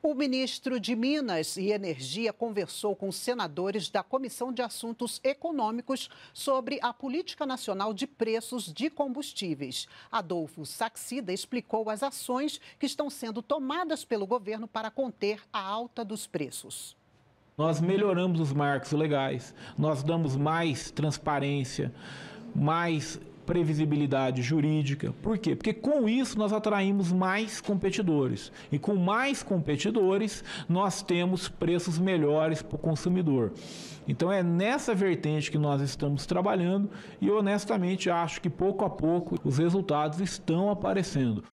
O ministro de Minas e Energia conversou com senadores da Comissão de Assuntos Econômicos sobre a política nacional de preços de combustíveis. Adolfo Saxida explicou as ações que estão sendo tomadas pelo governo para conter a alta dos preços. Nós melhoramos os marcos legais, nós damos mais transparência, mais previsibilidade jurídica. Por quê? Porque com isso nós atraímos mais competidores. E com mais competidores, nós temos preços melhores para o consumidor. Então é nessa vertente que nós estamos trabalhando e honestamente acho que pouco a pouco os resultados estão aparecendo.